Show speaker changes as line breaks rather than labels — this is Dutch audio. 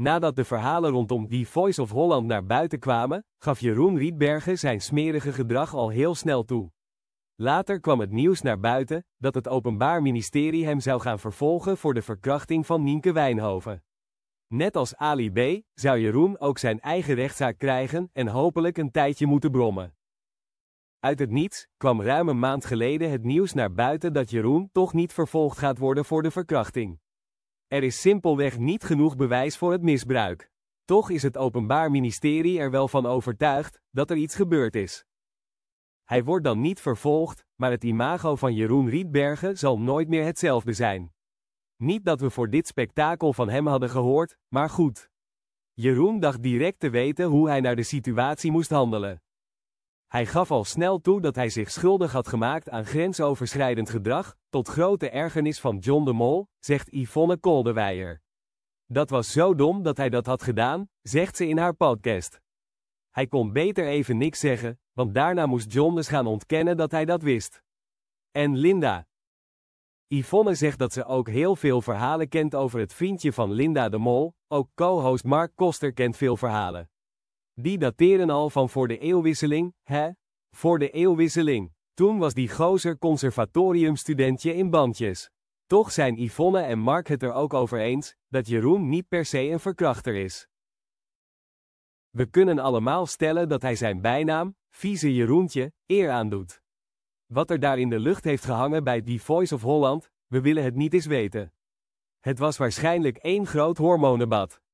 Nadat de verhalen rondom The Voice of Holland naar buiten kwamen, gaf Jeroen Rietbergen zijn smerige gedrag al heel snel toe. Later kwam het nieuws naar buiten dat het Openbaar Ministerie hem zou gaan vervolgen voor de verkrachting van Nienke Wijnhoven. Net als Ali B. zou Jeroen ook zijn eigen rechtszaak krijgen en hopelijk een tijdje moeten brommen. Uit het niets kwam ruim een maand geleden het nieuws naar buiten dat Jeroen toch niet vervolgd gaat worden voor de verkrachting. Er is simpelweg niet genoeg bewijs voor het misbruik. Toch is het Openbaar Ministerie er wel van overtuigd dat er iets gebeurd is. Hij wordt dan niet vervolgd, maar het imago van Jeroen Rietbergen zal nooit meer hetzelfde zijn. Niet dat we voor dit spektakel van hem hadden gehoord, maar goed. Jeroen dacht direct te weten hoe hij naar de situatie moest handelen. Hij gaf al snel toe dat hij zich schuldig had gemaakt aan grensoverschrijdend gedrag, tot grote ergernis van John de Mol, zegt Yvonne Koldewijer. Dat was zo dom dat hij dat had gedaan, zegt ze in haar podcast. Hij kon beter even niks zeggen, want daarna moest John dus gaan ontkennen dat hij dat wist. En Linda. Yvonne zegt dat ze ook heel veel verhalen kent over het vriendje van Linda de Mol, ook co-host Mark Koster kent veel verhalen. Die dateren al van voor de eeuwwisseling, hè? Voor de eeuwwisseling. Toen was die gozer conservatoriumstudentje in bandjes. Toch zijn Yvonne en Mark het er ook over eens, dat Jeroen niet per se een verkrachter is. We kunnen allemaal stellen dat hij zijn bijnaam, vieze Jeroentje, eer aandoet. Wat er daar in de lucht heeft gehangen bij The Voice of Holland, we willen het niet eens weten. Het was waarschijnlijk één groot hormonenbad.